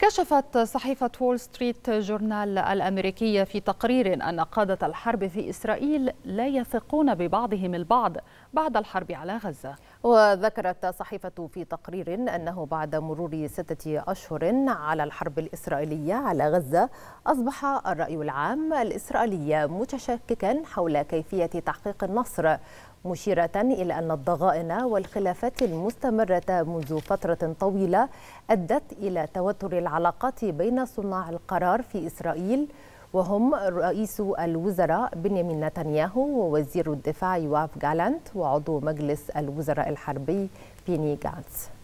كشفت صحيفة وول ستريت جورنال الأمريكية في تقرير أن قادة الحرب في إسرائيل لا يثقون ببعضهم البعض بعد الحرب على غزة وذكرت صحيفة في تقرير أنه بعد مرور ستة أشهر على الحرب الإسرائيلية على غزة أصبح الرأي العام الإسرائيلي متشككا حول كيفية تحقيق النصر مشيرة إلى أن الضغائن والخلافات المستمرة منذ فترة طويلة أدت إلى توتر العلاقات بين صناع القرار في إسرائيل وهم رئيس الوزراء بنيامين نتنياهو ووزير الدفاع يواف جالانت وعضو مجلس الوزراء الحربي بيني جانتس